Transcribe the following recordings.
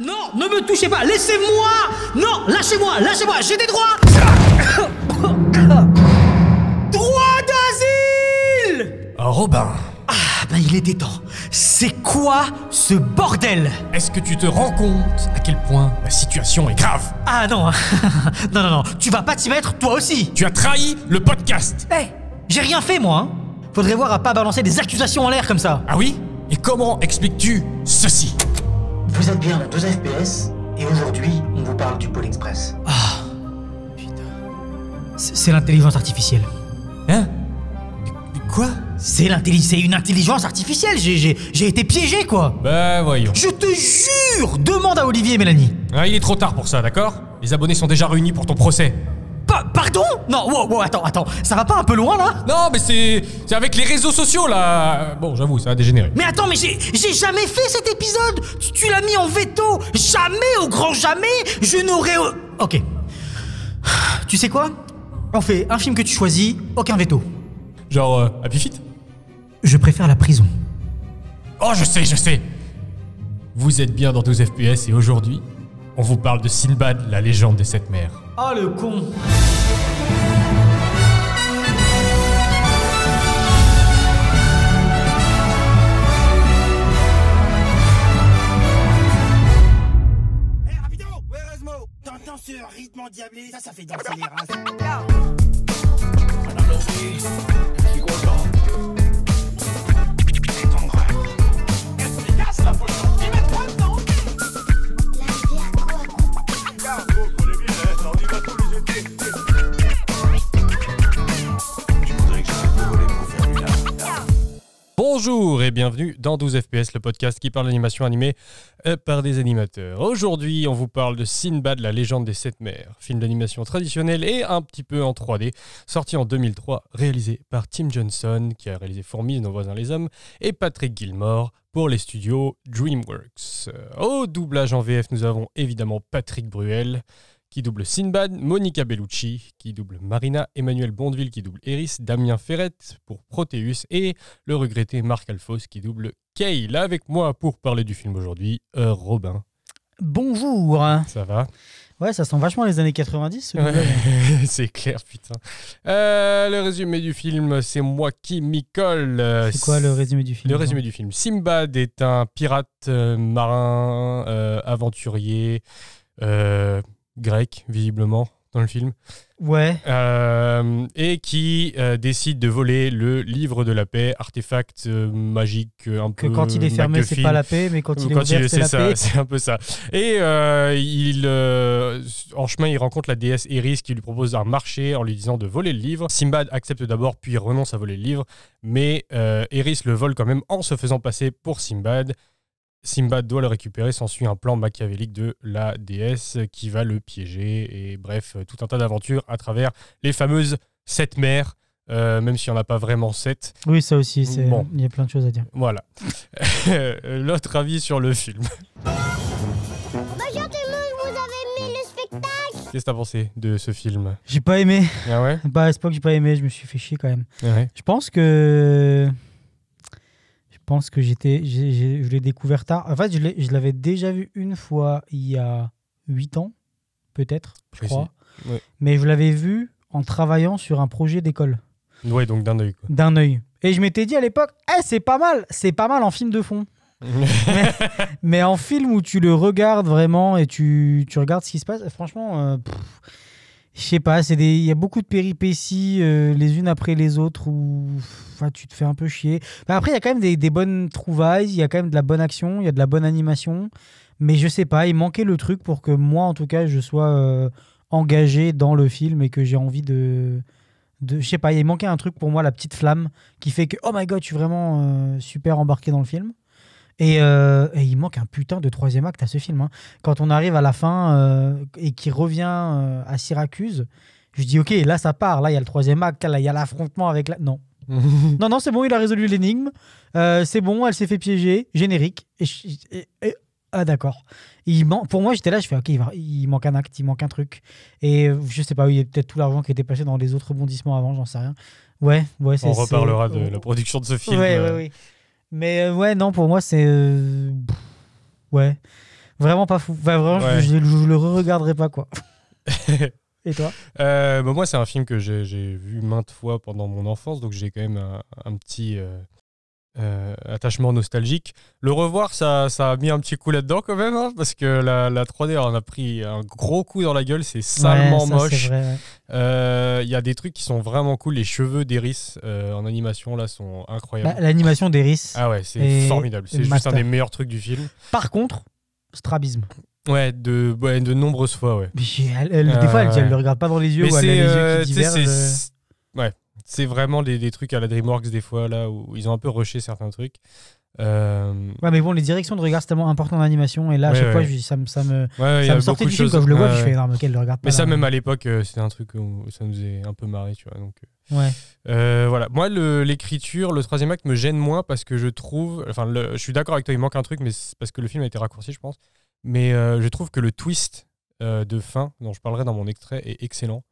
Non, ne me touchez pas, laissez-moi Non, lâchez-moi, lâchez-moi, j'ai des droits Droit d'asile euh, Robin Ah, ben il était temps C'est quoi ce bordel Est-ce que tu te rends compte à quel point la situation est grave Ah non hein. Non, non, non, tu vas pas t'y mettre, toi aussi Tu as trahi le podcast Eh, J'ai rien fait, moi hein. Faudrait voir à pas balancer des accusations en l'air comme ça Ah oui Et comment expliques-tu ceci vous êtes bien en deux FPS et aujourd'hui, on vous parle du Pôle Express. Ah, putain. C'est l'intelligence artificielle. Hein Quoi C'est une intelligence artificielle, j'ai été piégé quoi Ben, voyons. Je te jure Demande à Olivier et Mélanie. Ah, il est trop tard pour ça, d'accord Les abonnés sont déjà réunis pour ton procès pardon Non, wow, attends, attends, ça va pas un peu loin là Non, mais c'est. C'est avec les réseaux sociaux là Bon, j'avoue, ça a dégénéré. Mais attends, mais j'ai jamais fait cet épisode Tu, l'as mis en veto Jamais, au grand jamais, je n'aurais. Ok. Tu sais quoi On fait un film que tu choisis, aucun veto. Genre, euh, Happy Feet Je préfère la prison. Oh, je sais, je sais Vous êtes bien dans 12 FPS et aujourd'hui, on vous parle de Sinbad, la légende des sept mers. Ah le con Hé rapido Where est T'entends ce rythme diablé Ça, ça fait danser les races. Bonjour et bienvenue dans 12 FPS, le podcast qui parle d'animation animée euh, par des animateurs. Aujourd'hui, on vous parle de Sinbad, la légende des sept mers, film d'animation traditionnel et un petit peu en 3D, sorti en 2003, réalisé par Tim Johnson, qui a réalisé Fourmis, Nos voisins les hommes, et Patrick Gilmore pour les studios DreamWorks. Au doublage en VF, nous avons évidemment Patrick Bruel, double Sinbad, Monica Bellucci, qui double Marina, Emmanuel Bondeville, qui double Eris, Damien Ferret pour Proteus et le regretté Marc Alfos qui double Kay. Là avec moi pour parler du film aujourd'hui, euh, Robin. Bonjour Ça va Ouais, ça sent vachement les années 90. c'est clair, putain. Euh, le résumé du film, c'est moi qui m'y colle. C'est quoi le résumé du film Le résumé hein du film. Simbad est un pirate euh, marin, euh, aventurier, grec, visiblement, dans le film. Ouais. Euh, et qui euh, décide de voler le livre de la paix, artefact euh, magique un que quand il est fermé, c'est pas la paix, mais quand il est ouvert, c'est la paix. C'est un peu ça. Et il, en chemin, il rencontre la déesse Eris qui lui propose un marché en lui disant de voler le livre. Simbad accepte d'abord, puis renonce à voler le livre, mais Eris le vole quand même en se faisant passer pour Simbad. Simba doit le récupérer, s'ensuit un plan machiavélique de la déesse qui va le piéger, et bref, euh, tout un tas d'aventures à travers les fameuses sept mers. Euh, même s'il n'y en a pas vraiment sept. Oui, ça aussi, bon. il y a plein de choses à dire. Voilà. L'autre avis sur le film. Bonjour bah, vous avez aimé le spectacle Qu'est-ce que t'as pensé de ce film J'ai pas aimé. Ah ouais Bah, c'est pas que j'ai pas aimé, je me suis fait chier quand même. Ah je pense que pense que j'étais, je l'ai découvert tard. En fait, je l'avais déjà vu une fois il y a huit ans, peut-être, je crois. Mais je l'avais vu en travaillant sur un projet d'école. Oui, donc d'un œil. D'un œil. Et je m'étais dit à l'époque, eh, c'est pas mal, c'est pas mal en film de fond. mais, en film où tu le regardes vraiment et tu, tu regardes ce qui se passe, franchement, euh, je sais pas, il y a beaucoup de péripéties euh, les unes après les autres où enfin, tu te fais un peu chier. Bah, après, il y a quand même des, bonnes trouvailles, il y a quand même de la bonne action, il y a de la bonne animation. Mais je sais pas, il manquait le truc pour que moi, en tout cas, je sois euh, engagé dans le film et que j'ai envie de. de... Je sais pas, il manquait un truc pour moi, la petite flamme qui fait que, oh my god, je suis vraiment euh, super embarqué dans le film. Euh, et, il manque un putain de troisième acte à ce film. Hein. Quand on arrive à la fin euh, et qu'il revient euh, à Syracuse, je dis ok, là ça part, là il y a le troisième acte, là il y a l'affrontement avec la... Non. non, non, c'est bon, il a résolu l'énigme. c'est bon, elle s'est fait piéger. Générique. Ah d'accord. Pour moi, j'étais là, je fais ok, il, manque un acte, il manque un truc. Et je sais pas, il y a peut-être tout l'argent qui était passé dans les autres bondissements avant, j'en sais rien. Ouais, ouais, c'est On reparlera de la production de ce film. ouais, ouais. Mais euh, ouais, non, pour moi, c'est. Euh, ouais. Vraiment pas fou. vraiment, je, le je le regarderai pas, quoi. Et toi euh, bah, moi, c'est un film que j'ai vu maintes fois pendant mon enfance, donc j'ai quand même un, petit, euh, attachement nostalgique. Le revoir, ça, ça, a mis un petit coup là-dedans quand même, hein, parce que la, 3D on a pris un gros coup dans la gueule, c'est salement moche. Euh, il y a des trucs qui sont vraiment cool, les cheveux d'Eris euh, en animation là sont incroyables. Bah, l'animation d'Eris. Ah ouais, c'est formidable, c'est juste un des meilleurs trucs du film. Par contre, strabisme. Ouais, de, de nombreuses fois, ouais. des fois, elle, ne le regarde pas dans les yeux, ou elle a les yeux qui divergent. Ouais, c'est vraiment des, trucs à la DreamWorks des fois, là, où ils ont un peu rushé certains trucs. Euh, ouais, mais bon, les directions de regard, c'est tellement important en animation. Et là, à chaque fois, je, ça me, ça me, ça me sortait du film. Quand je le vois, je fais énorme, ok, le regarde pas. Mais ça, même à l'époque, euh, c'était un truc où ça nous est un peu marré, tu vois. Donc, euh. ouais. voilà. Moi, l'écriture, le, troisième acte me gêne moins parce que je trouve. Enfin, je suis d'accord avec toi, il manque un truc, mais parce que le film a été raccourci, je pense. Mais je trouve que le twist de fin, dont je parlerai dans mon extrait, est excellent.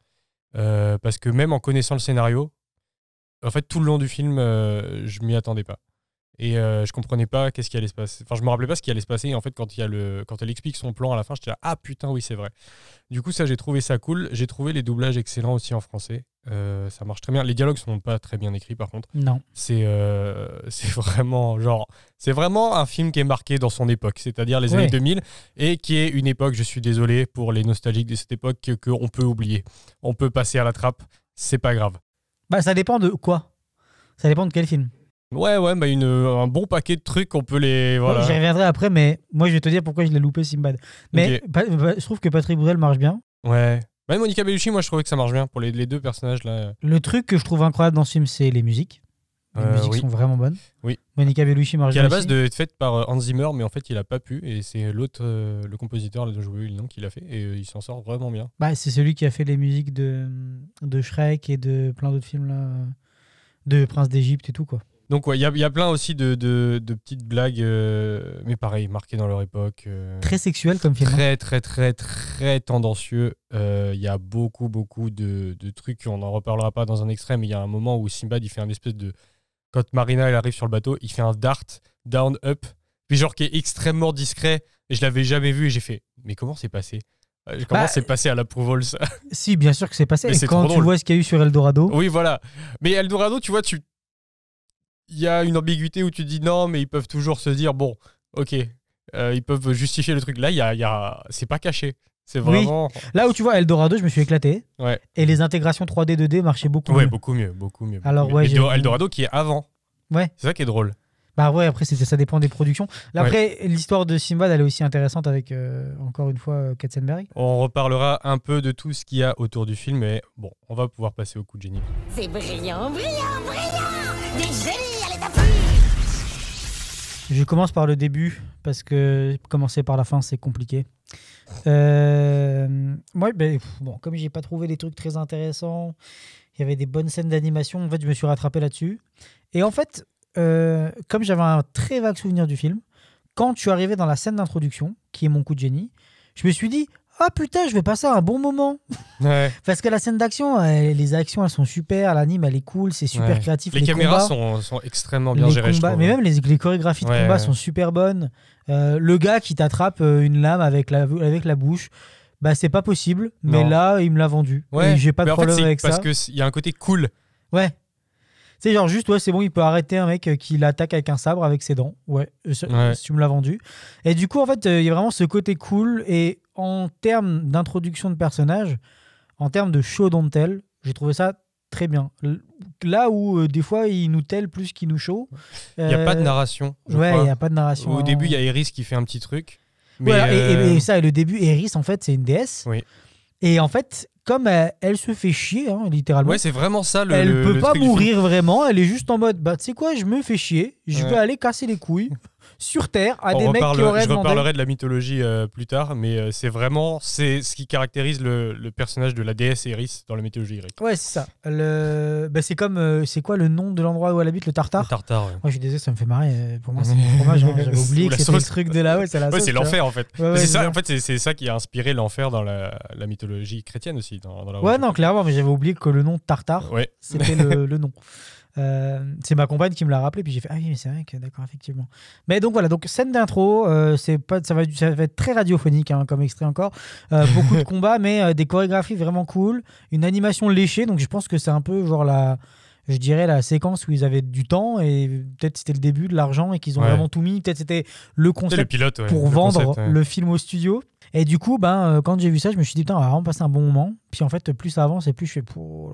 parce que même en connaissant le scénario, en fait, tout le long du film, euh, je m'y attendais pas. Et euh, je comprenais pas qu'est-ce qui allait se passer. Enfin, je me rappelais pas ce qui allait se passer. Et en fait, quand, il a le, quand elle explique son plan à la fin, je dis ah putain, oui, c'est vrai. Du coup, ça, j'ai trouvé ça cool. J'ai trouvé les doublages excellents aussi en français. Euh, ça marche très bien. Les dialogues sont pas très bien écrits, par contre. Non. C'est euh, vraiment, genre, c'est vraiment un film qui est marqué dans son époque, c'est-à-dire les années 2000, et qui est une époque, je suis désolé pour les nostalgiques de cette époque, qu'on peut oublier. On peut passer à la trappe, c'est pas grave. Bah, ça dépend de quoi Ça dépend de quel film. Ouais, ouais, bah une, un bon paquet de trucs, on peut les. J'y reviendrai après, mais moi je vais te dire pourquoi je l'ai loupé Simbad. Mais je trouve que Patrick Boudel marche bien. Ouais. Même Monica Bellucci, moi je trouvais que ça marche bien pour les, les deux personnages là. Le truc que je trouve incroyable dans ce film, c'est les musiques. Les euh, musiques sont vraiment bonnes. Oui. Monica Bellucci, Marc Qui à la base de, faite par euh, Hans Zimmer, mais en fait, il a pas pu. Et c'est l'autre, euh, le compositeur, je le nom, qui l'a fait. Et il s'en sort vraiment bien. Bah, c'est celui qui a fait les musiques de, de Shrek et de plein d'autres films, là, de Prince d'Égypte et tout, quoi. Donc, il y, a, y, a plein aussi de, de, petites blagues, mais pareil, marquées dans leur époque. très sexuel comme film. Hein. Très, très, très, très tendancieux. Il y a beaucoup, beaucoup de, de trucs, on n'en reparlera pas dans un extrait, mais il y a un moment où Simbad, il fait un espèce de quand Marina elle arrive sur le bateau, il fait un dart down up, puis genre qui est extrêmement discret. Et je l'avais jamais vu et j'ai fait mais comment c'est passé euh, Comment bah, c'est passé à la Si, bien sûr que c'est passé. et quand tu vois ce qu'il y a eu sur Eldorado. Oui, voilà. Mais Eldorado, tu vois, tu il y a une ambiguïté où tu dis non, mais ils peuvent toujours se dire bon, ok, euh, ils peuvent justifier le truc. Là, il y a, y a... c'est pas caché. C'est vraiment. Là où tu vois Eldorado, je me suis éclaté. Et les intégrations 3D, 2D marchaient beaucoup ouais, mieux. beaucoup mieux, beaucoup mieux. Alors, Eldorado qui est avant. Ouais. C'est ça qui est drôle. Bah ouais, après, ça dépend des productions. après, l'histoire de Simbad, elle est aussi intéressante avec, euh, encore une fois, euh, Katzenberg. On reparlera un peu de tout ce qu'il y a autour du film, mais bon, on va pouvoir passer au coup de génie. C'est brillant, brillant, brillant Des génies à l'état Je commence par le début, parce que commencer par la fin, c'est compliqué. Euh, ouais, ben, bon, comme j'ai pas trouvé des trucs très intéressants, il y avait des bonnes scènes d'animation. En fait, je me suis rattrapé là-dessus. Et en fait, euh, comme j'avais un très vague souvenir du film, quand tu suis arrivé dans la scène d'introduction, qui est mon coup de génie, je me suis dit, ah putain, je vais passer un bon moment. Parce que la scène d'action, les actions, elles sont super, l'anime, elle est cool, c'est super créatif. Les, caméras sont, extrêmement bien gérées. mais même les, chorégraphies de combat sont super bonnes. Euh, le gars qui t'attrape euh, une lame avec la, bouche. Bah, c'est pas possible, mais là, il me l'a vendu. Ouais. J'ai pas de problème avec parce ça. Parce qu'il y a un côté cool. Ouais sais, genre juste, ouais, c'est bon, il peut arrêter un mec euh, qui l'attaque avec un sabre, avec ses dents. Ouais, euh, tu me l'as vendu. Et du coup, en fait, euh, il y a vraiment ce côté cool. Et en termes d'introduction de personnages, en termes de show don't tell, j'ai trouvé ça très bien. Là où des fois il nous telle plus qu'il nous show. Il y n'y a pas de narration. ouais, il n'y a pas de narration. Au hein. début, il y a Eris qui fait un petit truc. et, ça, et le début, Eris, en fait, c'est une déesse. Oui. Et en fait, comme elle, se fait chier, hein, littéralement. c'est vraiment ça le. Elle ne peut pas mourir vraiment. Elle est juste en mode, bah, tu sais quoi, je me fais chier. Je vais aller casser les couilles sur Terre à des mecs qui Je reparlerai de la mythologie euh, plus tard, mais euh, c'est vraiment c'est ce qui caractérise le, le, personnage de la déesse Eris dans la mythologie grecque. Ouais, c'est ça. Le... Bah, c'est comme, euh, c'est quoi le nom de l'endroit où elle habite, le Tartare le Tartare, ouais. Moi, je suis désolé, ça me fait marrer. Pour moi, c'est hein. J'avais oublié c'était ce truc de là. Ouais, c'est l'enfer, en fait. c'est ça, en fait, c'est ça qui a inspiré l'enfer dans la, la, mythologie chrétienne aussi. Dans, la ouais, non, clairement, mais j'avais oublié que le nom Tartare, c'était le, le, nom. c'est ma compagne qui me l'a rappelé, puis j'ai fait Ah oui, mais c'est vrai que d'accord, effectivement. Mais donc voilà, donc scène d'intro, euh, c'est pas, ça va, être très radiophonique hein, comme extrait encore. Euh, beaucoup de combats, mais euh, des chorégraphies vraiment cool, une animation léchée. Donc je pense que c'est un peu genre la, je dirais la séquence où ils avaient du temps et peut-être c'était le début de l'argent et qu'ils ont vraiment tout mis. Peut-être c'était le concept pour vendre le film au studio. Et du coup, ben, quand j'ai vu ça, je me suis dit, putain, on va vraiment passer un bon moment. Puis en fait, plus ça avance et plus je fais. Oh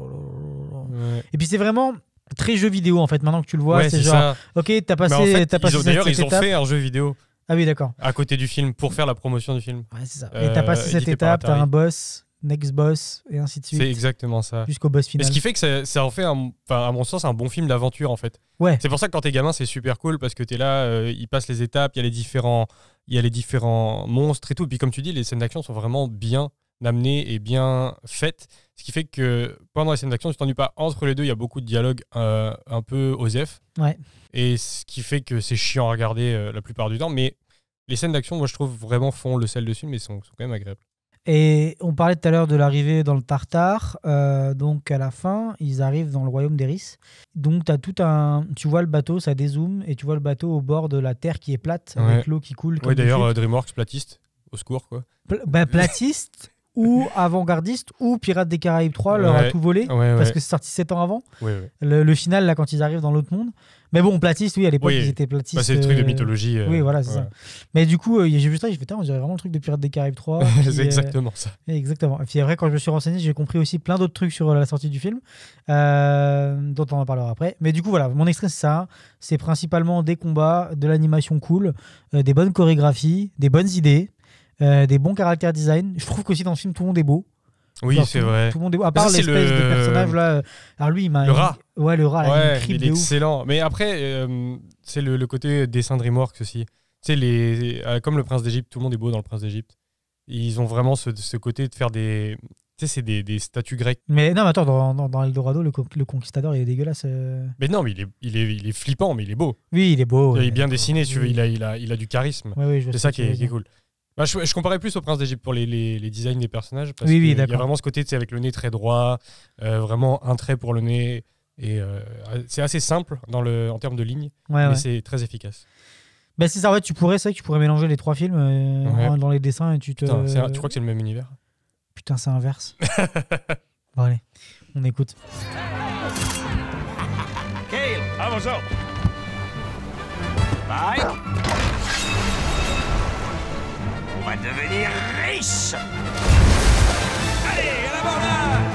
et puis c'est vraiment très jeu vidéo en fait. Maintenant que tu le vois, c'est genre, ok, t'as bah, passé, passé. D'ailleurs, ils ont fait un jeu vidéo. Ah oui, d'accord. À côté du film pour faire la promotion du film. Ouais, c'est ça. Et t'as euh, passé cette étape, t'as un boss, next boss et ainsi de suite. C'est exactement ça. Jusqu'au boss final. ce qui fait que ça, ça en fait, à mon sens, un bon film d'aventure en fait. Ouais. C'est pour ça que quand t'es gamin, c'est super cool parce que t'es là, euh, il passe les étapes, il y a les différents, il y a les différents monstres et tout. Et puis comme tu dis, les scènes d'action sont vraiment bien amenée est bien faite. Ce qui fait que pendant les scènes d'action, tu t'ennuies pas. Entre les deux, il y a beaucoup de dialogues euh, un peu osef. Et ce qui fait que c'est chiant à regarder euh, la plupart du temps. Mais les scènes d'action, moi, je trouve vraiment font le sel dessus, mais sont, quand même agréables. Et on parlait tout à l'heure de l'arrivée dans le Tartare. Euh, donc à la fin, ils arrivent dans le royaume d'Eris. Donc as tout un, tu vois le bateau, ça dézoome et tu vois le bateau au bord de la terre qui est plate avec l'eau qui coule. Oui, d'ailleurs, DreamWorks platiste, au secours quoi. bah, platiste, ou avant-gardiste ou Pirates des Caraïbes 3 leur a tout volé parce que c'est sorti 7 ans avant. Le, final là quand ils arrivent dans l'autre monde. Mais bon, platiste, oui, à l'époque ils étaient platistes. Bah, c'est le truc de euh, mythologie. Euh, oui, voilà, c'est ça. Mais du coup, euh, j'ai vu ça, j'ai fait, on dirait vraiment le truc de Pirates des Caraïbes 3. c'est exactement ça. Exactement. Et puis après, quand je me suis renseigné, j'ai compris aussi plein d'autres trucs sur la sortie du film, dont on en parlera après. Mais du coup, voilà, mon extrait, c'est ça. C'est principalement des combats, de l'animation cool, des bonnes chorégraphies, des bonnes idées. Euh, des bons caractères design. Je trouve qu'aussi dans le film, tout le monde est beau. Oui, c'est vrai. Tout monde est beau. À part l'espèce de personnage là. Euh, alors lui, il m'a. Le rat. Ouais, le rat. il, est excellent. Mais après, euh, c'est le, côté dessin Dreamworks aussi. Tu les... comme le prince d'Égypte, tout le monde est beau dans le prince d'Égypte. Ils ont vraiment ce, ce côté de faire des, tu sais, c'est des, des, statues grecques. Mais non, mais attends, dans, dans, Eldorado, le, conquistador, il est dégueulasse. Mais non, mais il est, flippant, mais il est beau. Oui, il est beau. Il est bien dessiné, tu il, a, il, il a du charisme. c'est ça qui est, cool. Bah, je, comparais plus au Prince d'Égypte pour les, designs des personnages. Parce oui, Il y a vraiment ce côté, avec le nez très droit, euh, vraiment un trait pour le nez. Et euh, c'est assez simple dans le, en termes de lignes mais c'est très efficace. Bah, c'est ça, fait tu pourrais, ça, tu pourrais mélanger les trois films euh, hein, dans les dessins et tu te. tu crois que c'est le même univers Putain, c'est inverse. bon, allez, on écoute. Kale, à ah, bonjour Bye. On va devenir riche Allez, à la bordure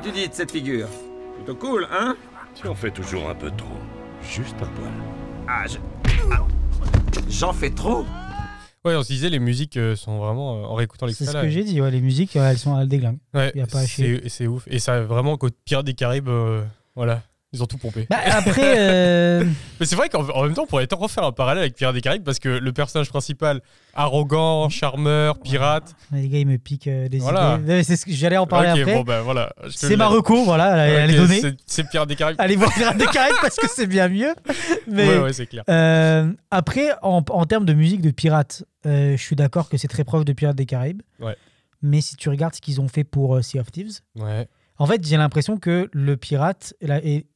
tu dis de cette figure Plutôt cool, hein Tu en fais toujours un peu trop. Juste un poil. Ah, je... Ah. J'en fais trop Ouais, on se disait, les musiques euh, sont vraiment, euh, en réécoutant les C'est ce que j'ai dit, ouais, les musiques, euh, elles sont à le déglingue. Ouais, c'est ouf. Et ça, vraiment, Côte pire des Caraïbes, voilà. Ils ont tout pompé. Bah, après. Euh, mais c'est vrai qu'en même temps, on pourrait refaire un parallèle avec Pirates des Caraïbes parce que le personnage principal, arrogant, charmeur, pirate. les gars, ils me piquent euh, des voilà. idées. J'allais en parler après. Bon, bah, voilà, c'est ma recours, voilà, elle, est donnée. C'est Pirates des Caraïbes. Allez voir Pirates des Caraïbes parce que c'est bien mieux. Mais, ouais, c'est clair. Euh, après, en, en, termes de musique de pirate, je suis d'accord que c'est très proche de Pirates des Caraïbes. Ouais. Mais si tu regardes ce qu'ils ont fait pour Sea of Thieves. Ouais en fait, j'ai l'impression que le pirate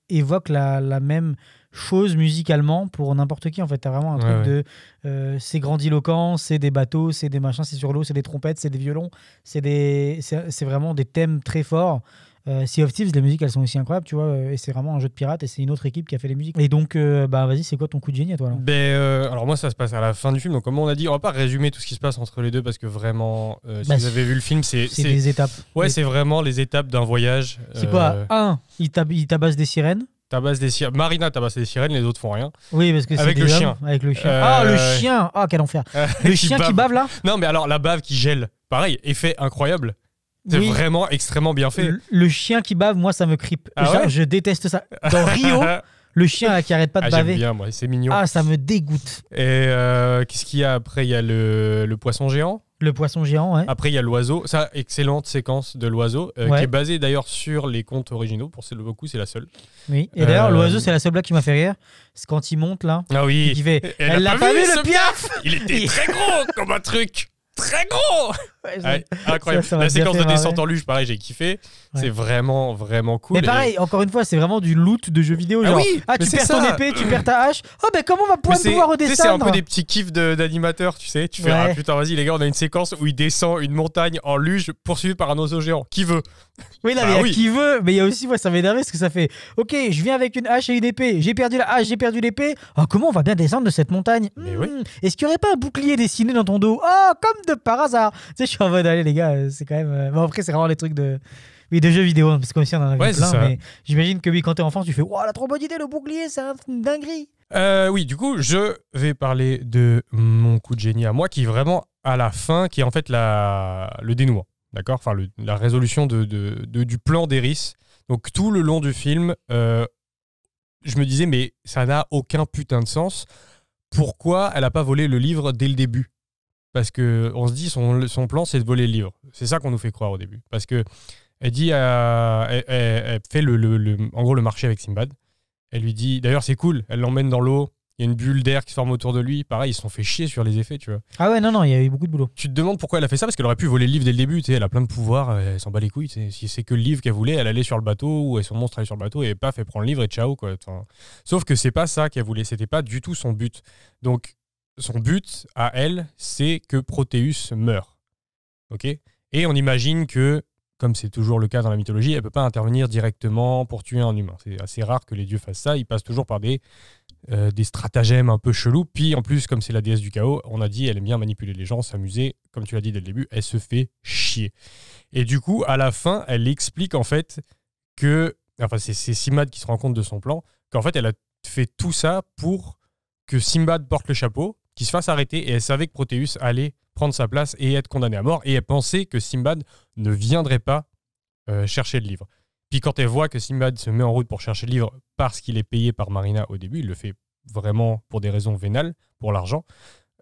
évoque la, même chose musicalement pour n'importe qui. En fait, t'as vraiment un truc de euh, c'est grandiloquent, c'est des bateaux, c'est des machins, c'est sur l'eau, c'est des trompettes, c'est des violons, c'est c'est vraiment des thèmes très forts. Si euh, sea of Thieves, les musiques, elles sont aussi incroyables, tu vois. Euh, et c'est vraiment un jeu de pirate et c'est une autre équipe qui a fait les musiques. Et donc, euh, bah vas-y, c'est quoi ton coup de génie à toi ben, Alors, moi, ça se passe à la fin du film. Donc, comme on a dit, on va pas résumer tout ce qui se passe entre les deux parce que vraiment, si bah, vous avez vu le film, c'est. C'est des étapes. Ouais, c'est vraiment les étapes d'un voyage. C'est quoi Un, il, tab tabasse des sirènes. Tabasse des sirènes. Marina tabasse des sirènes, les autres font rien. Oui, parce que avec le chien. Avec le chien. Ah, le chien. Ah, quel enfer. le chien qui bave là. Non, mais alors la bave qui gèle. Pareil, effet incroyable. C'est vraiment extrêmement bien fait. Le, chien qui bave, moi, ça me cripe. Ah je, déteste ça. Dans Rio, le chien qui arrête pas de ah, baver. bien, moi, c'est mignon. Ah, ça me dégoûte. Et euh, qu'est-ce qu'il y a après Il y a le, poisson géant. Le poisson géant, ouais. Après, il y a l'oiseau. Ça, excellente séquence de l'oiseau, euh, qui est basée d'ailleurs sur les contes originaux. Pour le beaucoup, c'est la seule. Oui, et d'ailleurs, euh, l'oiseau, c'est la seule blague qui m'a fait rire. C'est quand il monte là. Ah oui. Il fait, elle, le piaf Il était très gros comme un truc Très gros incroyable. la séquence de descente en luge, pareil, j'ai kiffé. C'est vraiment, vraiment cool. Mais pareil, encore une fois, c'est vraiment du loot de jeux vidéo. Ah genre, oui, ah, tu perds ton épée, tu perds ta hache. Oh, ben comment on va pouvoir, redescendre C'est un peu des petits kiffs d'animateur tu sais. Tu fais, ah putain, vas-y, les gars, on a une séquence où il descend une montagne en luge poursuivie par un oiseau géant. Qui veut Oui, là, bah, mais qui veut Mais il y a aussi, moi, ça m'énerve ce que ça fait, ok, je viens avec une hache et une épée. J'ai perdu la hache, j'ai perdu l'épée. Oh, comment on va bien descendre de cette montagne hmm, Est-ce qu'il n'y aurait pas un bouclier dessiné dans ton dos Ah comme de par hasard suis en mode, allez les gars, euh, c'est quand même. Euh, bon, après, c'est vraiment les trucs de. Oui, de jeux vidéo, hein, parce qu'on en a plein, mais j'imagine que oui, quand t'es enfant, tu fais Waouh, la trop bonne idée, le bouclier, c'est un dinguerie. Euh, oui, du coup, je vais parler de mon coup de génie à moi, qui vraiment à la fin, qui est en fait la, le dénouement, d'accord Enfin, la résolution de, du plan d'Eris. Donc, tout le long du film, je me disais, mais ça n'a aucun putain de sens. Pourquoi elle a pas volé le livre dès le début parce que on se dit son, plan c'est de voler le livre. C'est ça qu'on nous fait croire au début parce que elle dit elle, fait le, en gros le marché avec Simbad. Elle lui dit d'ailleurs c'est cool, elle l'emmène dans l'eau, il y a une bulle d'air qui se forme autour de lui. Pareil, ils se sont fait chier sur les effets, tu vois. Ah ouais, non, non, il y a eu beaucoup de boulot. Tu te demandes pourquoi elle a fait ça Parce qu'elle aurait pu voler le livre dès le début. Elle a plein de pouvoir, elle s'en bat les couilles. Si c'est que le livre qu'elle voulait, elle allait sur le bateau ou son monstre allait sur le bateau et paf, elle prend le livre et ciao. Quoi. sauf que c'est pas ça qu'elle voulait, c'était pas du tout son but. Donc son but à elle, c'est que Proteus meure. Ok Et on imagine que, comme c'est toujours le cas dans la mythologie, elle ne peut pas intervenir directement pour tuer un humain. C'est assez rare que les dieux fassent ça. Ils passent toujours par des, euh, des stratagèmes un peu chelous. Puis en plus, comme c'est la déesse du chaos, on a dit, elle aime bien manipuler les gens, s'amuser. Comme tu l'as dit dès le début, elle se fait chier. Et du coup, à la fin, elle explique en fait que. Enfin, c'est Simbad qui se rend compte de son plan, qu'en fait, elle a fait tout ça pour que Simbad porte le chapeau qui se fasse arrêter et elle savait que Proteus allait prendre sa place et être condamné à mort et elle pensait que Simbad ne viendrait pas euh, chercher le livre. Puis quand elle voit que Simbad se met en route pour chercher le livre parce qu'il est payé par Marina au début, il le fait vraiment pour des raisons vénales, pour l'argent,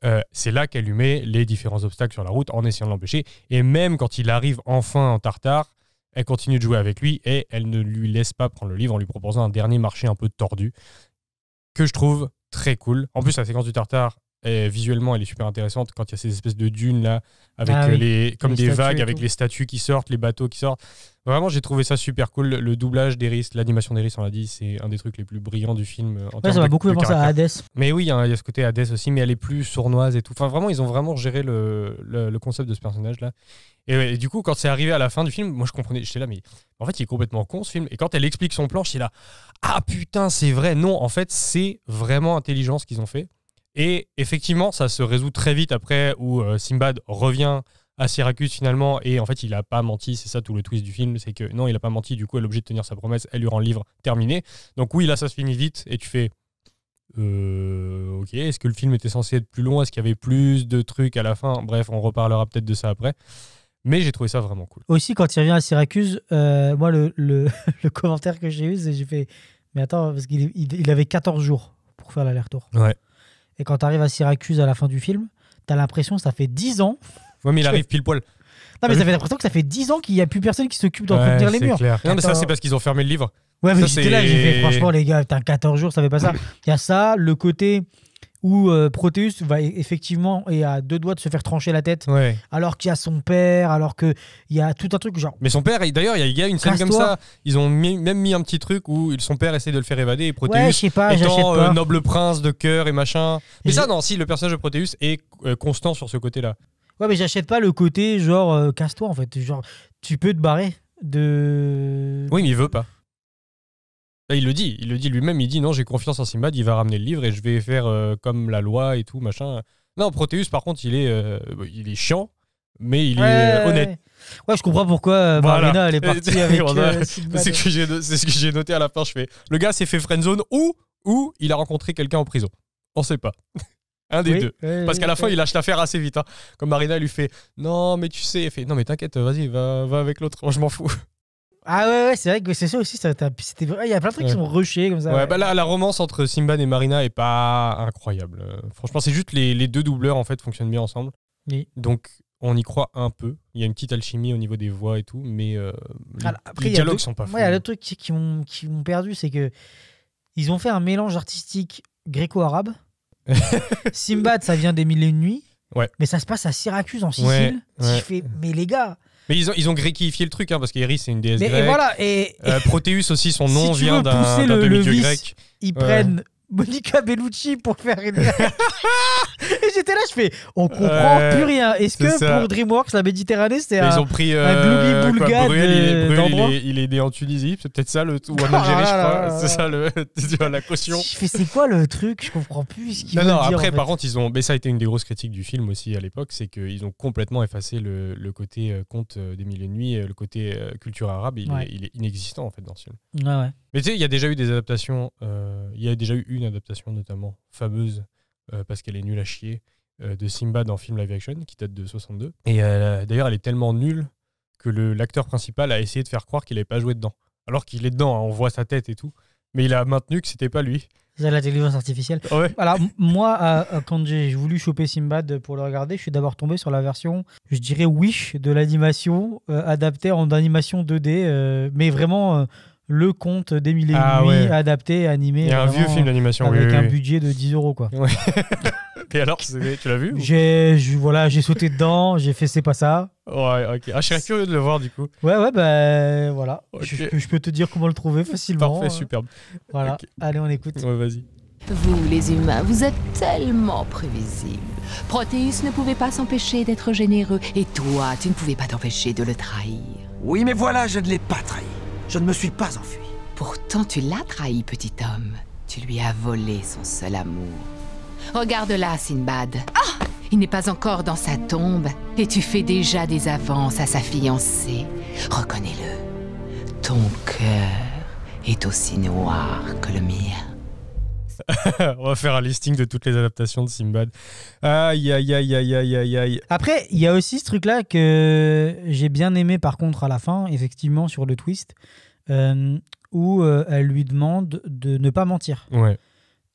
euh, c'est là qu'elle lui met les différents obstacles sur la route en essayant de l'empêcher. Et même quand il arrive enfin en tartare, elle continue de jouer avec lui et elle ne lui laisse pas prendre le livre en lui proposant un dernier marché un peu tordu que je trouve très cool. En plus, la séquence du tartare euh, visuellement, elle est super intéressante quand il y a ces espèces de dunes là, avec ah euh, les, comme des vagues, avec les statues qui sortent, les bateaux qui sortent. Vraiment, j'ai trouvé ça super cool. Le doublage d'Eris, l'animation d'Eris, on l'a dit, c'est un des trucs les plus brillants du film. Euh, en ça m'a beaucoup fait penser à Hades. Mais oui, hein, il y a ce côté Hades aussi, mais elle est plus sournoise et tout. Enfin, vraiment, ils ont vraiment géré le, concept de ce personnage-là. Et, du coup, quand c'est arrivé à la fin du film, moi je comprenais, j'étais là, mais en fait, il est complètement con ce film. Et quand elle explique son plan, suis là, ah putain, c'est vrai. Non, en fait, c'est vraiment intelligent ce qu'ils ont fait. Et effectivement, ça se résout très vite après où euh, Simbad revient à Syracuse finalement et en fait il a pas menti c'est ça tout le twist du film c'est que non il a pas menti du coup elle est obligée de tenir sa promesse elle lui rend le livre terminé donc oui là ça se finit vite et tu fais euh, ok est-ce que le film était censé être plus long est-ce qu'il y avait plus de trucs à la fin bref on reparlera peut-être de ça après mais j'ai trouvé ça vraiment cool aussi quand il revient à Syracuse euh, moi le, le, commentaire que j'ai eu c'est j'ai fait mais attends parce qu'il avait 14 jours pour faire l'aller-retour ouais et quand tu arrives à Syracuse à la fin du film, t'as l'impression que ça fait 10 ans. Ouais mais il arrive pile poil. Non, mais ça l'impression que ça fait 10 ans qu'il n'y a plus personne qui s'occupe d'entretenir les murs. Non, mais ça, c'est parce qu'ils ont fermé le livre. Ouais, mais j'étais là, j'ai fait, franchement, les gars, t'as 14 jours, ça fait pas ça. Il y a ça, le côté où euh, Proteus va e-, effectivement et à deux doigts de se faire trancher la tête, alors qu'il y a son père, alors qu'il y a tout un truc genre. Mais son père, d'ailleurs, il y a une scène comme ça. Ils ont même mis un petit truc où son père essaie de le faire évader et Proteus est pas, étant euh, noble prince de cœur et machin. Mais ça, non, si le personnage de Proteus est euh, constant sur ce côté-là. Ouais, mais j'achète pas le côté genre casse-toi en fait, genre tu peux te barrer de. Oui, mais il veut pas il le dit, il le dit lui-même, il dit non, j'ai confiance en Simbad, il va ramener le livre et je vais faire euh, comme la loi et tout, machin. Non, Proteus, par contre, il est, euh, bah, il est chiant, mais il est honnête. Ouais, je comprends pourquoi Marina, euh, elle est partie avec C'est ce que j'ai noté à la fin, je fais. Le gars s'est fait friendzone ou, ou il a rencontré quelqu'un en prison. On sait pas. Un des deux. Parce qu'à la fin, il lâche l'affaire assez vite. Hein. Comme Marina lui fait Non, mais tu sais, fait Non, mais t'inquiète, vas-y, va, va avec l'autre, je m'en fous. Ah ouais, ouais c'est vrai que c'est ça aussi. il y a plein de trucs qui sont rushés comme ça. Ouais, bah la romance entre Simbad et Marina est pas incroyable. Franchement, c'est juste les, les, deux doubleurs en fait fonctionnent bien ensemble. Donc on y croit un peu. Il y a une petite alchimie au niveau des voix et tout, mais euh, les dialogues sont pas fous. Ouais, le truc qui m'ont qui perdu, c'est que ils ont fait un mélange artistique gréco-arabe. Simbad, ça vient des Mille et une nuits. Ouais. Mais ça se passe à Syracuse en Sicile. mais les gars, mais ils ont, ils ont le truc, hein, parce qu'Eris, c'est une déesse grecque. Et voilà, et, euh, Proteus aussi, son nom vient d'un demi-dieu grec. Ils prennent Monica Bellucci pour faire une... et j'étais là, je fais, on comprend plus rien. Est-ce que pour DreamWorks, la Méditerranée, c'était ils ont pris, il, est, né en Tunisie, c'est peut-être ça, le, ou en Algérie, je ah crois. C'est ça le, la caution. Je fais, c'est quoi le truc Je comprends plus ce Non, non, après, par contre, ils ont. Mais ça a été une des grosses critiques du film aussi à l'époque, c'est qu'ils ont complètement effacé le, le côté euh, conte euh, des mille et nuits, le côté euh, culture arabe, il, est, inexistant en fait dans ce film. Ouais, ouais. Mais tu sais, il y a déjà eu des adaptations. Euh, il y a déjà eu une adaptation, notamment fameuse, euh, parce qu'elle est nulle à chier, euh, de Simba dans film live action, qui date de 62. Et d'ailleurs, elle est tellement nulle que l'acteur principal a essayé de faire croire qu'il n'avait pas joué dedans. Alors qu'il est dedans, hein, on voit sa tête et tout. Mais il a maintenu que c'était pas lui. C'est l'intelligence artificielle. Alors, moi, quand j'ai voulu choper Simbad pour le regarder, je suis d'abord tombé sur la version, je dirais Wish, de l'animation, adaptée en animation 2D, mais vraiment le conte d'Emile ah, adapté, animé. Il y a un vieux film d'animation. Avec un budget de 10 euros. Quoi. Et alors, tu l'as vu J'ai voilà, sauté dedans, j'ai fait c'est pas ça. Ouais, ok. Ah, je serais curieux de le voir du coup. Ouais, ouais, ben bah, voilà. Je, peux te dire comment le trouver facilement. Parfait, hein. superbe. Voilà, allez, on écoute. vas-y. Vous, les humains, vous êtes tellement prévisibles. Proteus ne pouvait pas s'empêcher d'être généreux, et toi, tu ne pouvais pas t'empêcher de le trahir. Oui, mais voilà, je ne l'ai pas trahi. Je ne me suis pas enfui. Pourtant, tu l'as trahi, petit homme. Tu lui as volé son seul amour. Regarde-la, Sinbad. Ah! Il n'est pas encore dans sa tombe et tu fais déjà des avances à sa fiancée. Reconnais-le. Ton cœur est aussi noir que le mien. On va faire un listing de toutes les adaptations de Simbad. Aïe, aïe, aïe, aïe, aïe, aïe, aïe. Après, il y a aussi ce truc-là que j'ai bien aimé, par contre, à la fin, effectivement, sur le twist, euh, où euh, elle lui demande de ne pas mentir. Ouais.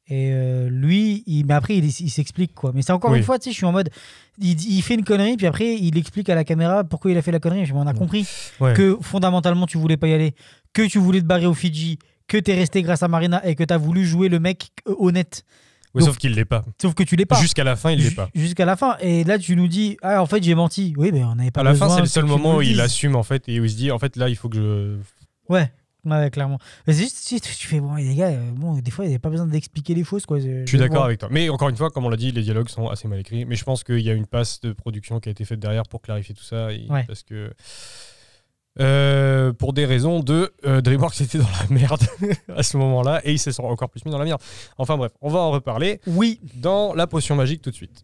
Et euh, lui, il, mais après, il, s'explique quoi. Mais c'est encore une fois, tu sais, je suis en mode, il, fait une connerie, puis après, il explique à la caméra pourquoi il a fait la connerie. Je on a compris que fondamentalement, tu voulais pas y aller, que tu voulais te barrer au Fidji, que es resté grâce à Marina et que tu as voulu jouer le mec euh, honnête. sauf qu'il l'est pas. Sauf que tu l'es pas. Jusqu'à la fin, il l'est pas. Jusqu'à la fin. Et là, tu nous dis, ah, en fait, j'ai menti. Oui, mais on n'avait pas. À la fin, c'est le seul moment où il assume en fait et où il se dit, en fait, là, il faut que je. Ouais. clairement. Mais c'est juste, tu, fais, bon, les gars, euh, bon, des fois, il n'y a pas besoin d'expliquer les choses. Quoi. Je suis d'accord avec toi. Mais encore une fois, comme on l'a dit, les dialogues sont assez mal écrits. Mais je pense qu'il y a une passe de production qui a été faite derrière pour clarifier tout ça. Parce que euh, pour des raisons de euh, DreamWorks c'était dans la merde à ce moment-là et il sont encore plus mis dans la merde. Enfin bref, on va en reparler. Oui, dans la potion magique tout de suite.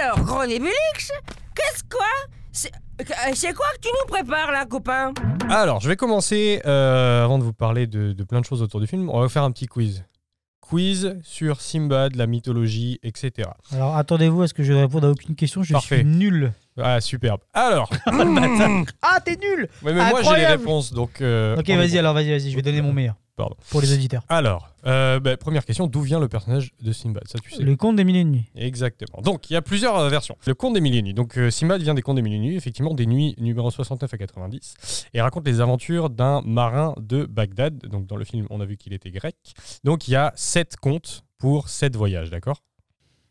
Alors, René qu'est-ce quoi euh, c'est quoi que tu nous prépares là, copain Alors, je vais commencer, euh, avant de vous parler de, plein de choses autour du film, on va faire un petit quiz. Quiz sur Simbad, la mythologie, etc. Alors, attendez-vous à ce que je réponde à aucune question, je suis nul. Ah, superbe. Alors. Ah, mmh. ah, t'es nul mais moi, j'ai les réponses, donc. Euh, ok, vas-y, alors, vas-y, vas-y, je vais donner mon meilleur pour les auditeurs. Alors, euh, bah, première question d'où vient le personnage de Simbad Ça, tu sais. Le conte des mille et nuits. Exactement. Donc, il y a plusieurs euh, versions. Le conte des mille et nuits. Donc, Simbad vient des contes des mille et une nuits, effectivement, des nuits numéro 69 à 90, et raconte les aventures d'un marin de Bagdad. Donc, dans le film, on a vu qu'il était grec. Donc, il y a sept contes pour sept voyages, d'accord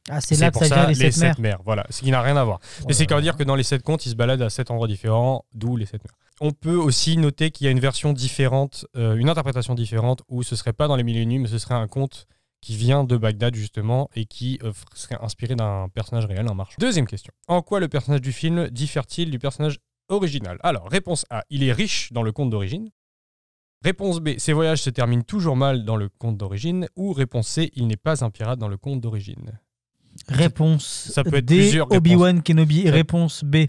ah, c'est là ça, les, sept mers voilà, ce qui n'a rien à voir. Mais c'est quand dire que dans les sept contes, ils se baladent à sept endroits différents, d'où les sept mers On peut aussi noter qu'il y a une version différente, euh, une interprétation différente, où ce serait pas dans les mille et mais ce serait un conte qui vient de Bagdad justement et qui euh, serait inspiré d'un personnage réel, en marche. Deuxième question. En quoi le personnage du film diffère-t-il du personnage original Alors, réponse A, il est riche dans le conte d'origine. Réponse B, ses voyages se terminent toujours mal dans le conte d'origine. Ou réponse C, il n'est pas un pirate dans le conte d'origine. Réponse D, Obi-Wan Kenobi. Réponse B.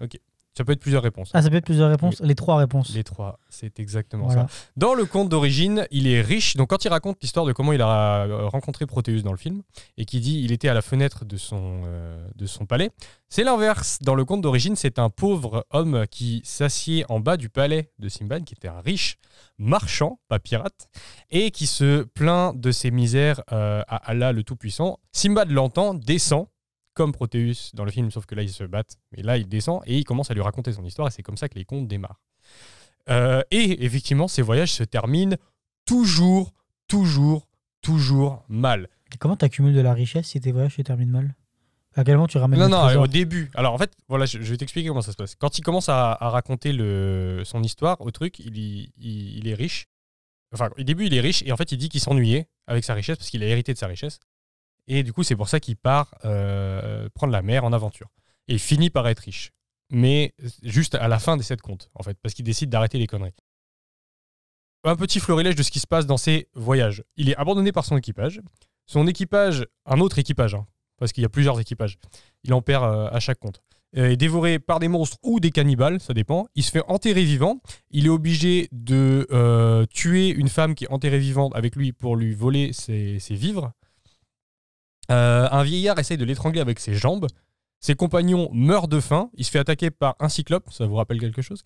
Ok. Ça peut être plusieurs réponses. Ah, ça peut être plusieurs réponses. Les trois réponses. Les trois, c'est exactement ça. Dans le conte d'origine, il est riche. Donc, quand il raconte l'histoire de comment il a euh, rencontré Proteus dans le film et qui dit il était à la fenêtre de son, euh, de son palais, c'est l'inverse. Dans le conte d'origine, c'est un pauvre homme qui s'assied en bas du palais de Simbad, qui était un riche marchand, pas pirate, et qui se plaint de ses misères euh, à Allah le Tout-Puissant. Simbad l'entend, descend comme Proteus dans le film, sauf que là, il se battent. Mais là, il descend et il commence à lui raconter son histoire, et c'est comme ça que les contes démarrent. Euh, et effectivement, ces voyages se terminent toujours, toujours, toujours mal. comment tu accumules de la richesse si tes voyages se terminent mal à quel tu ramènes Non, non, au début. Alors en fait, voilà, je, vais t'expliquer comment ça se passe. Quand il commence à, raconter son histoire au truc, il, est riche. Enfin, au début, il est riche et en fait, il dit qu'il s'ennuyait avec sa richesse parce qu'il a hérité de sa richesse. Et du coup, c'est pour ça qu'il part euh, prendre la mer en aventure. Et il finit par être riche. Mais euh, juste à la fin des sept comptes, en fait, parce qu'il décide d'arrêter les conneries. Un petit florilège de ce qui se passe dans ses voyages. Il est abandonné par son équipage. Son équipage, un autre équipage, hein, parce qu'il y a plusieurs équipages, il en perd euh, à chaque compte. il est dévoré par des monstres ou des cannibales, ça dépend. Il se fait enterrer vivant. Il est obligé de tuer une femme qui est enterrée vivante avec lui pour lui voler ses vivres. Euh, un vieillard essaye de l'étrangler avec ses jambes. Ses compagnons meurent de faim. Il se fait attaquer par un cyclope. Ça vous rappelle quelque chose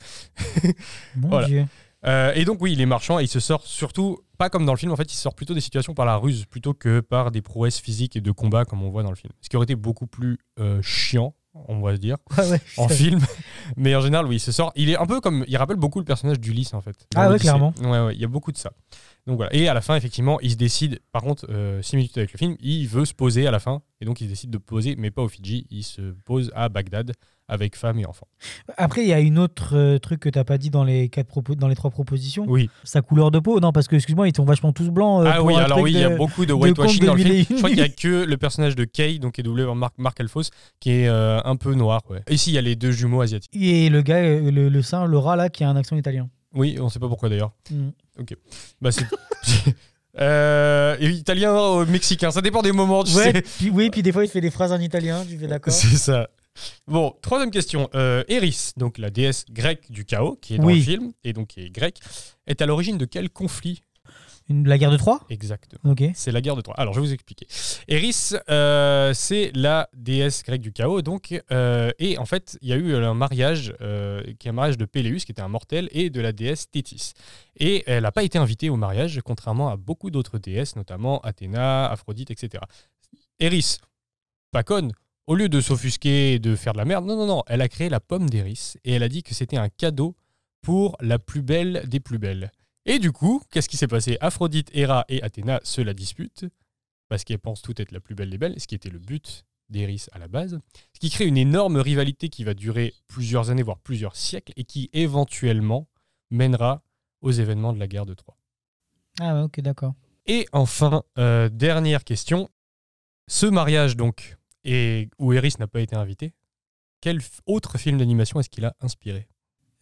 Dieu. Euh, et donc oui, il est marchand et il se sort surtout, pas comme dans le film, en fait, il sort plutôt des situations par la ruse plutôt que par des prouesses physiques et de combat comme on voit dans le film. Ce qui aurait été beaucoup plus euh, chiant on va dire, en film. Mais en général, oui, il se sort. Il est un peu comme. Il rappelle beaucoup le personnage d'Ulysse, en fait. Ah ouais, clairement. Ouais, il y a beaucoup de ça. Donc voilà. Et à la fin, effectivement, il se décide, par contre, euh, minutes avec le film, il veut se poser à la fin. Et donc, il décide de poser, mais pas au Fidji, il se pose à Bagdad avec femme et enfants. Après, il y a une autre euh, truc que tu n'as pas dit dans les, quatre propos, dans les trois propositions. Oui. Sa couleur de peau. Non, parce que, excuse-moi, ils sont vachement tous blancs. Euh, ah oui, alors oui, il y a beaucoup de whitewashing dans le film. Je crois qu'il n'y a que le personnage de Kay, donc est doublé par Marc, Marc Alphos, qui est euh, un peu noir. Et ici, il y a les deux jumeaux asiatiques. Et le gars, le, le le rat, là, qui a un accent italien. Oui, on ne sait pas pourquoi d'ailleurs. Mm. Ok. Bah, c'est. italien ou mexicain, ça dépend des moments. Tu sais. Puis, oui, puis des fois il fait des phrases en italien, je vais d'accord. C'est ça. Bon, troisième question. Euh, Eris, donc la déesse grecque du chaos, qui est dans le film, et donc qui est grecque, est à l'origine de quel conflit la guerre de Troie Exactement. C'est la guerre de Troie. Alors, je vais vous expliquer. Eris, euh, c'est la déesse grecque du chaos, donc, euh, et en fait, il y a eu un mariage, qui est un mariage de Péléus, qui était un mortel, et de la déesse Thétis. Et elle n'a pas été invitée au mariage, contrairement à beaucoup d'autres déesses, notamment Athéna, Aphrodite, etc. Eris, pas conne, au lieu de s'offusquer et de faire de la merde, non, non, non, elle a créé la pomme d'Eris et elle a dit que c'était un cadeau pour la plus belle des plus belles. Et du coup, qu'est-ce qui s'est passé Aphrodite, Héra et Athéna se la disputent parce qu'elles pensent toutes être la plus belle des belles, ce qui était le but d'Eris à la base, ce qui crée une énorme rivalité qui va durer plusieurs années, voire plusieurs siècles, et qui éventuellement mènera aux événements de la guerre de Troie. Ah ok, d'accord. Et enfin, euh, dernière question, ce mariage donc et où Eris n'a pas été invité, quel autre film d'animation est-ce qu'il a inspiré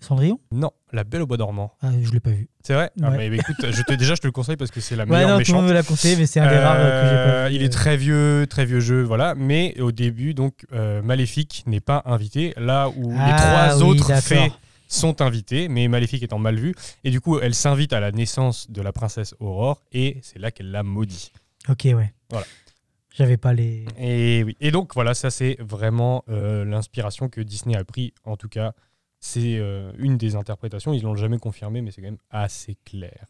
Cendrillon Non, La Belle au Bois dormant. Ah, je l'ai pas vu. C'est vrai ah, écoute, déjà, je te le conseille parce que c'est la meilleure non, méchante. me l'a mais c'est un des rares euh, Il est très vieux, très vieux jeu, voilà. Mais au début, donc, euh, Maléfique n'est pas invité, là où les ah trois autres fées sont invitées, mais Maléfique étant mal vue. Et du coup, elle s'invite à la naissance de la princesse Aurore, et c'est là qu'elle la maudit. Ok, ouais. Voilà. J'avais pas les. Et oui. Et donc voilà, ça c'est vraiment euh, l'inspiration que Disney a pris. En tout cas, c'est euh, une des interprétations. Ils l'ont jamais confirmé, mais c'est quand même assez clair.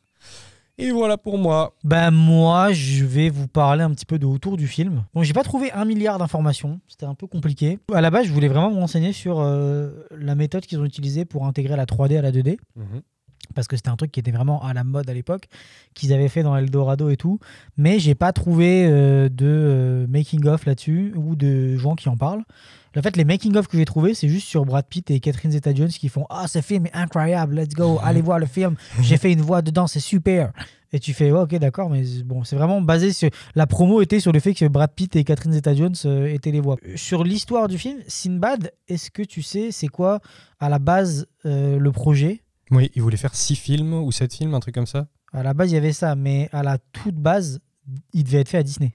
Et voilà pour moi. Ben moi, je vais vous parler un petit peu de autour du film. Bon, j'ai pas trouvé un milliard d'informations, c'était un peu compliqué. À la base, je voulais vraiment me renseigner sur euh, la méthode qu'ils ont utilisée pour intégrer la 3D à la 2D parce que c'était un truc qui était vraiment à la mode à l'époque, qu'ils avaient fait dans Eldorado et tout, mais j'ai pas trouvé euh, de euh, making of là-dessus ou de gens qui en parlent. En fait, les making of que j'ai trouvé, c'est juste sur Brad Pitt et Catherine Zeta-Jones qui font "Ah, ce film est incroyable, let's go, allez voir le film, j'ai fait une voix dedans, c'est super." Et tu fais "OK, d'accord, mais bon, c'est vraiment basé sur la promo était sur le fait que Brad Pitt et Catherine Zeta-Jones euh, étaient les voix." Sur l'histoire du film Sinbad, est-ce que tu sais c'est quoi à la base le projet oui, il voulait faire six films ou sept films, un truc comme ça. À la base, il y avait ça, mais à la toute base, il devait être fait à Disney.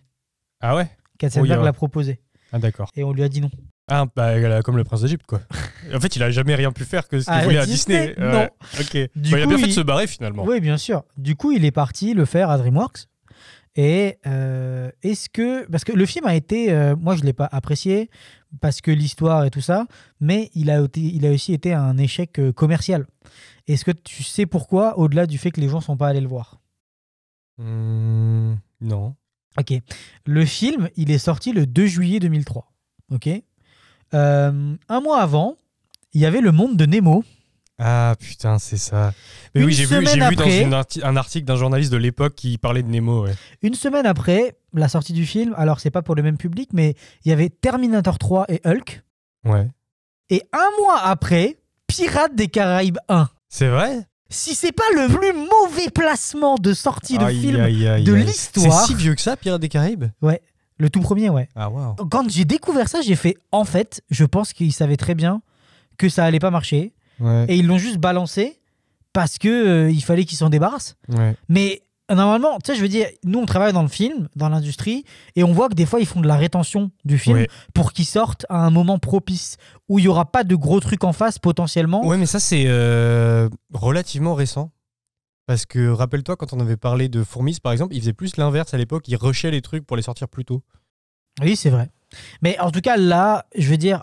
Ah ouais Katzenberg l'a proposé. Ah d'accord. Et on lui a dit non. Ah, bah, comme le prince d'Égypte, quoi. en fait, il a jamais rien pu faire que ce qu'il voulait à Disney. non. Bah, il a bien fait de se barrer finalement. Oui, bien sûr. Du coup, il est parti le faire à DreamWorks. Et euh, est-ce que. Parce que le film a été. Euh, moi, je ne l'ai pas apprécié, parce que l'histoire et tout ça, mais il a, il a aussi été un échec euh, commercial. Est-ce que tu sais pourquoi, au-delà du fait que les gens ne sont pas allés le voir mmh, Non. Ok. Le film, il est sorti le 2 juillet 2003. Ok. un mois avant, il y avait Le Monde de Nemo ah putain, c'est ça. Mais oui, j'ai vu, dans un article d'un journaliste de l'époque qui parlait de Nemo. Une semaine après la sortie du film, alors c'est pas pour le même public, mais il y avait Terminator 3 et Hulk. Ouais. Et un mois après, Pirates des Caraïbes 1. C'est vrai Si c'est pas le plus mauvais placement de sortie de film de l'histoire. C'est si vieux que ça, Pirates des Caraïbes Ouais. Le tout premier, ouais. Ah, wow. Quand j'ai découvert ça, j'ai fait en fait, je pense qu'ils savaient très bien que ça allait pas marcher et ils l'ont juste balancé parce que euh, il fallait qu'ils s'en débarrassent. Mais euh, normalement, tu sais, je veux dire, nous, on travaille dans le film, dans l'industrie, et on voit que des fois, ils font de la rétention du film pour qu'il sorte à un moment propice où il y aura pas de gros trucs en face potentiellement. Ouais, mais ça, c'est euh, relativement récent. Parce que rappelle-toi, quand on avait parlé de Fourmis, par exemple, ils faisaient plus l'inverse à l'époque, ils rushaient les trucs pour les sortir plus tôt. Oui, c'est vrai. Mais en tout cas, là, je veux dire,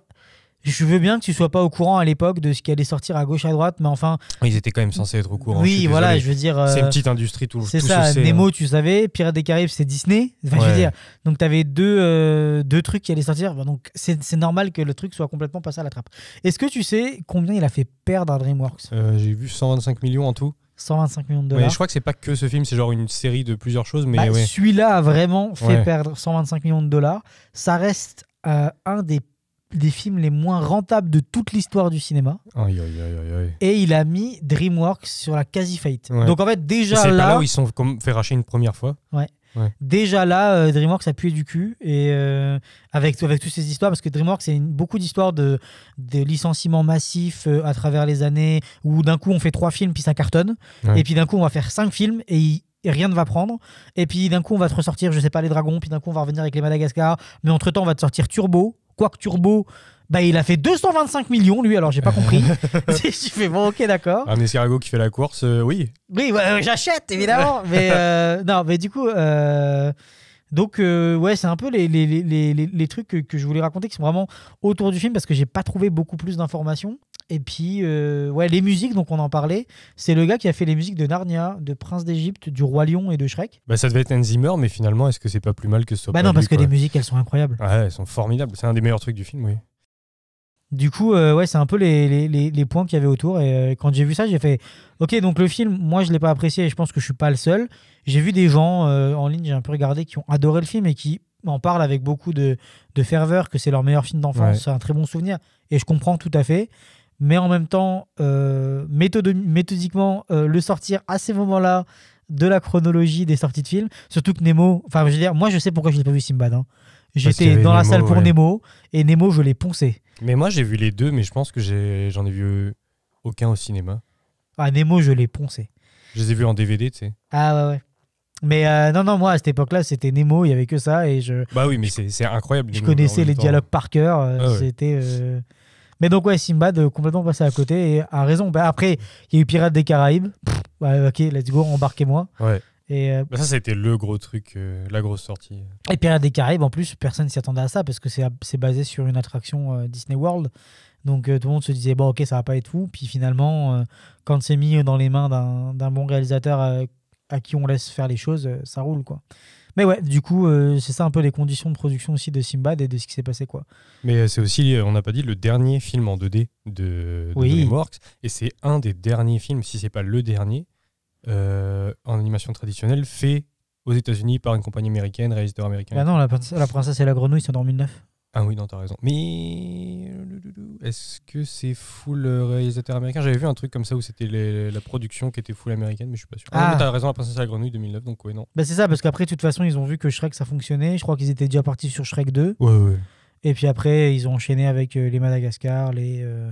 je veux bien que tu sois pas au courant à l'époque de ce qui allait sortir à gauche à droite, mais enfin. Ils étaient quand même censés être au courant. Oui, voilà, je veux dire. Euh, c'est une petite industrie tout. C'est ça. des Nemo, hein. tu savais. Pirates des Caraïbes, c'est Disney. je veux dire. Donc tu deux euh, deux trucs qui allaient sortir. donc c'est normal que le truc soit complètement passé à la trappe. Est-ce que tu sais combien il a fait perdre à DreamWorks euh, J'ai vu 125 millions en tout. 125 millions de dollars. je crois que c'est pas que ce film, c'est genre une série de plusieurs choses. Mais bah, celui-là a vraiment fait perdre 125 millions de dollars. Ça reste un des des films les moins rentables de toute l'histoire du cinéma. et il a mis DreamWorks sur la quasi-faillite. Donc en fait, déjà là. C'est là où ils sont comme fait racheter une première fois. Ouais. Déjà là, euh, DreamWorks a pué du cul et euh, avec, avec toutes ces histoires, parce que DreamWorks, c'est beaucoup d'histoires de, de licenciements massifs euh, à travers les années où d'un coup on fait trois films puis ça cartonne, et puis d'un coup on va faire cinq films et rien ne va prendre. Et puis d'un coup, on va te ressortir, je sais pas, les dragons, puis d'un coup, on va revenir avec les Madagascar. Mais entre temps, on va te sortir Turbo, Quack Turbo, bah, il a fait 225 millions, lui, alors j'ai pas compris. je fais bon, ok, d'accord. Un escargot qui fait la course, euh, oui. Oui, j'achète, évidemment. mais euh, non, mais du coup, euh, donc, ouais, c'est un peu les, les, trucs que, que, je voulais raconter qui sont vraiment autour du film parce que j'ai pas trouvé beaucoup plus d'informations. Et puis, euh, ouais, les musiques, donc on en parlait. C'est le gars qui a fait les musiques de Narnia, de Prince d'Égypte, du Roi Lion et de Shrek. Bah, ça devait être Hans Zimmer, mais finalement, est-ce que c'est pas plus mal que ce Bah, non, parce que les musiques, elles sont incroyables. Ah ouais, elles sont formidables. C'est un des meilleurs trucs du film, oui. Du coup, euh, ouais, c'est un peu les, les, les, points qu'il y avait autour. Et euh, quand j'ai vu ça, j'ai fait Ok, donc le film, moi, je l'ai pas apprécié et je pense que je suis pas le seul. J'ai vu des gens en ligne, j'ai un peu regardé, qui ont adoré le film et qui en parlent avec beaucoup de, de ferveur, que c'est leur meilleur film d'enfance, c'est un très bon souvenir. Et je comprends tout à fait mais en même temps, euh, méthodiquement, euh, le sortir à ces moments-là de la chronologie des sorties de films. Surtout que Nemo, enfin, je veux dire, moi, je sais pourquoi je n'ai pas vu Simbad. Hein. J'étais dans la salle pour Nemo, et Nemo, je l'ai poncé. Mais moi, j'ai vu les deux, mais je pense que j'en ai, ai, vu aucun au cinéma. Ah, Nemo, je l'ai poncé. Je les ai vus en DVD, tu sais. Ah, ouais, ouais. Mais euh, non, non, moi, à cette époque-là, c'était Nemo, il n'y avait que ça. Et je, bah oui, mais c'est incroyable. Je connaissais les dialogues par cœur. Ah c'était. Mais donc, ouais, Simba de complètement passé à côté et a raison. Bah, après, il y a eu Pirates des Caraïbes. Bah, ok, let's go, embarquez-moi. Et euh, bah, ça, ça a été le gros truc, euh, la grosse sortie. Et Pirates des Caraïbes, en plus, personne s'y attendait à ça parce que c'est basé sur une attraction euh, Disney World. Donc tout le monde se disait, bon, ok, ça va pas être fou. Puis finalement, quand c'est mis dans les mains d'un bon réalisateur à qui on laisse faire les choses, ça roule, quoi. Mais ouais, du coup, euh, c'est ça un peu les conditions de production aussi de Simbad et de ce qui s'est passé. quoi. Mais euh, c'est aussi, euh, on n'a pas dit, le dernier film en 2D de, de DreamWorks. Et c'est un des derniers films, si c'est pas le dernier, en animation traditionnelle, fait aux États-Unis par une compagnie américaine, réalisateur américain. Ah non, la, la princesse et la grenouille, c'est en 2009. Ah oui, non, t'as raison. Mais est-ce que c'est full euh, réalisateur américain J'avais vu un truc comme ça où c'était la production qui était full américaine, mais je suis pas sûr. Ah, ah t'as raison, la princesse à la grenouille 2009, donc ouais, non. Bah c'est ça, parce qu'après, de toute façon, ils ont vu que Shrek ça fonctionnait. Je crois qu'ils étaient déjà partis sur Shrek 2. Ouais, ouais. Et puis après, ils ont enchaîné avec euh, les Madagascar, les. Euh,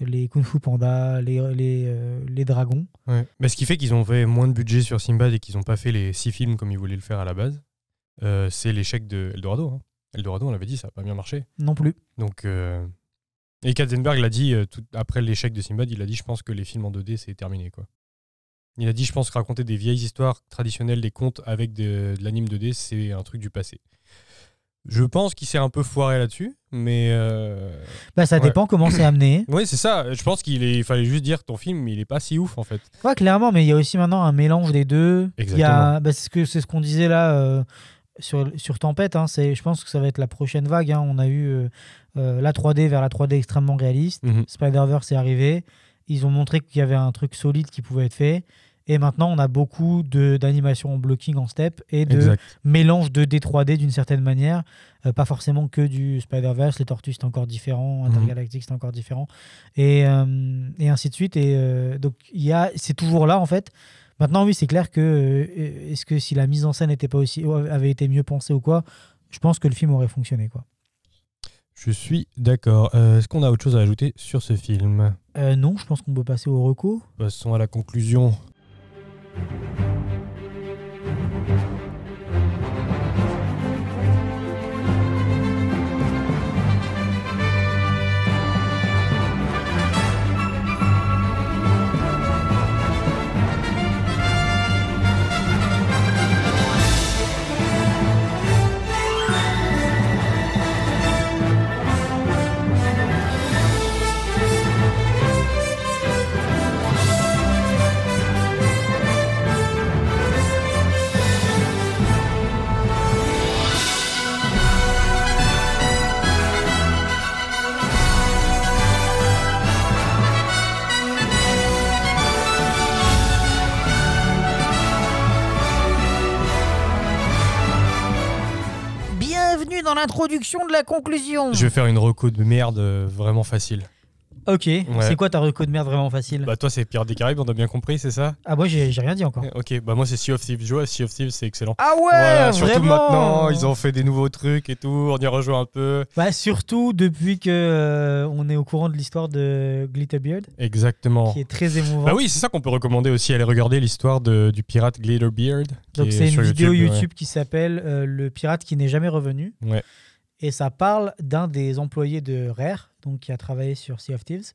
les Kung Fu Panda, les, les, les dragons. Ouais. Mais bah, ce qui fait qu'ils ont fait moins de budget sur Simbad et qu'ils n'ont pas fait les six films comme ils voulaient le faire à la base, c'est l'échec de Eldorado. Hein. Eldorado, on l'avait dit, ça n'a pas bien marché. Non plus. Donc, euh, Et Katzenberg l'a dit, euh, après l'échec de Simbad, il a dit Je pense que les films en 2D, c'est terminé. quoi. Il a dit Je pense que raconter des vieilles histoires traditionnelles, des contes avec de, l'anime 2D, c'est un truc du passé. Je pense qu'il s'est un peu foiré là-dessus, mais. Euh, bah, ça dépend comment c'est amené. Oui, c'est ça. Je pense qu'il est... fallait juste dire ton film, il est pas si ouf en fait. Ouais, clairement, mais il y a aussi maintenant un mélange des deux. Exactement. Bah, c'est ce qu'on disait là sur, Tempête, hein, je pense que ça va être la prochaine vague. Hein. On a eu euh, euh, la 3D vers la 3D extrêmement réaliste. Mhm. Spider-Verse est arrivé. Ils ont montré qu'il y avait un truc solide qui pouvait être fait. Et maintenant, on a beaucoup d'animations en blocking en step et de mélange de D3D d'une certaine manière. Euh, pas forcément que du Spider-Verse, les Tortues c'est encore différent, mhm. Intergalactic c'est encore différent, et, et, ainsi de suite. Et donc, c'est toujours là en fait. Maintenant, oui, c'est clair que euh, est-ce que si la mise en scène pas aussi avait été mieux pensée ou quoi, je pense que le film aurait fonctionné quoi. Je suis d'accord. Euh, est-ce qu'on a autre chose à ajouter sur ce film euh, Non, je pense qu'on peut passer au recours. Passons à la conclusion. introduction de la conclusion. Je vais faire une reco de merde euh, vraiment facile. Ok, c'est quoi ta reco de merde vraiment facile Bah toi c'est Pirates des Caraïbes, on a bien compris, c'est ça Ah moi j'ai rien dit encore. Ok, bah moi c'est Sea of Thieves, joue à Sea of Thieves, c'est excellent. Ah ouais Surtout maintenant, ils ont fait des nouveaux trucs et tout, on y rejoint un peu. Bah surtout depuis que euh, on est au courant de l'histoire de Glitterbeard. Exactement. Qui est très émouvant. Bah oui, c'est ça qu'on peut recommander aussi, aller regarder l'histoire du pirate Glitterbeard. Donc c'est une vidéo YouTube, qui s'appelle euh, Le pirate qui n'est jamais revenu. Ouais. Et ça parle d'un des employés de Rare, donc qui a travaillé sur Sea of Thieves,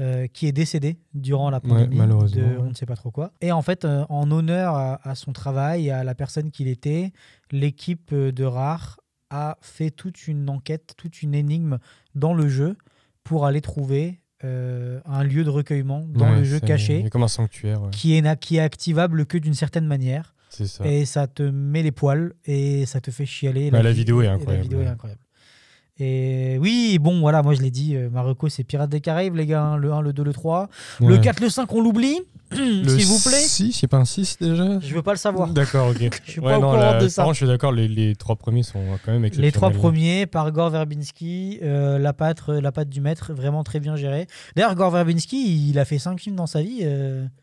euh, qui est décédé durant la pandémie de on ne sait pas trop quoi. Et en fait, euh, en honneur à, son travail, à la personne qu'il était, l'équipe euh, de Rare a fait toute une enquête, toute une énigme dans le jeu pour aller trouver un lieu de recueillement dans le jeu caché, comme un sanctuaire, qui, est, qui est activable que d'une certaine manière. Et ça te met les poils et ça te fait chialer. Bah, la, vidéo est incroyable. Et oui, bon, voilà, moi je l'ai dit, euh, Marocco, c'est Pirates des Caraïbes, les gars, hein, le 1, le 2, le 3. Le 4, le 5, on l'oublie, s'il vous plaît. 6, c'est pas un 6 déjà Je veux pas le savoir. D'accord, ok. je suis pas au de ça. je suis d'accord, les, les, trois premiers sont quand même exceptionnels. Les trois premiers par Gore Verbinski, euh, la, patte, euh, la patte du maître, vraiment très bien géré D'ailleurs, Gore Verbinski, il a fait 5 films dans sa vie.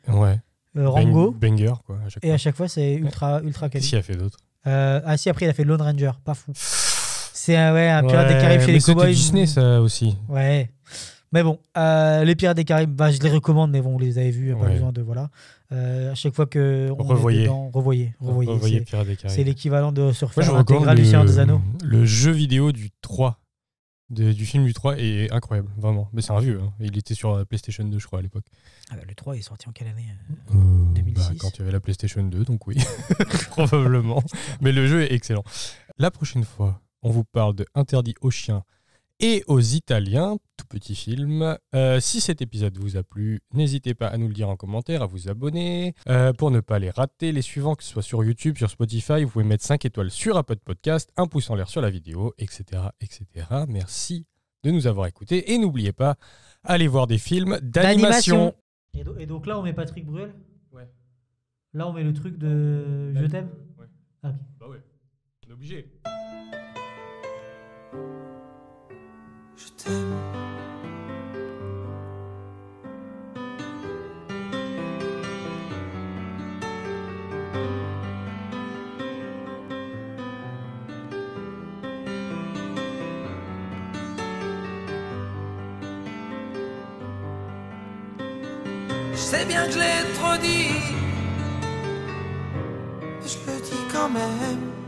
Ouais. Euh, Rango. Banger, quoi. et à chaque fois, c'est ultra, ultra quali. Qu'est-ce a fait d'autres euh, Ah, si, après, il a fait Lone Ranger, pas fou. C'est un, ouais, un pirate des Caraïbes chez les Cowboys. Disney, ça aussi. Ouais. Mais bon, euh, les Pirates des Caraïbes, bah, je les recommande, mais bon, vous les avez vus, pas besoin de voilà. à chaque fois que on revoyez. revoyez, revoyez, Pirates des Caraïbes. C'est l'équivalent de surfer je ouais, des Anneaux. Le jeu vidéo du 3 du film du 3 est incroyable, vraiment. Mais c'est un vieux, hein. il était sur euh, PlayStation 2, je crois, à l'époque. Ah bah, le 3 est sorti en quelle année 2006 euh, euh, bah, Quand il y avait la PlayStation 2, donc oui, probablement. Mais le jeu est excellent. La prochaine fois, on vous parle de Interdit aux chiens, et aux Italiens, tout petit film. Euh, si cet épisode vous a plu, n'hésitez pas à nous le dire en commentaire, à vous abonner euh, pour ne pas les rater. Les suivants, que ce soit sur YouTube, sur Spotify, vous pouvez mettre 5 étoiles sur Apple Podcast, un pouce en l'air sur la vidéo, etc. etc. Merci de nous avoir écoutés et n'oubliez pas, allez voir des films d'animation. Et, donc là, on met Patrick Bruel Ouais. Là, on met le truc de Je t'aime Ouais. Ah. Bah ouais, on obligé je t'aime. Je sais bien que je l'ai trop dit, mais je le dis quand même.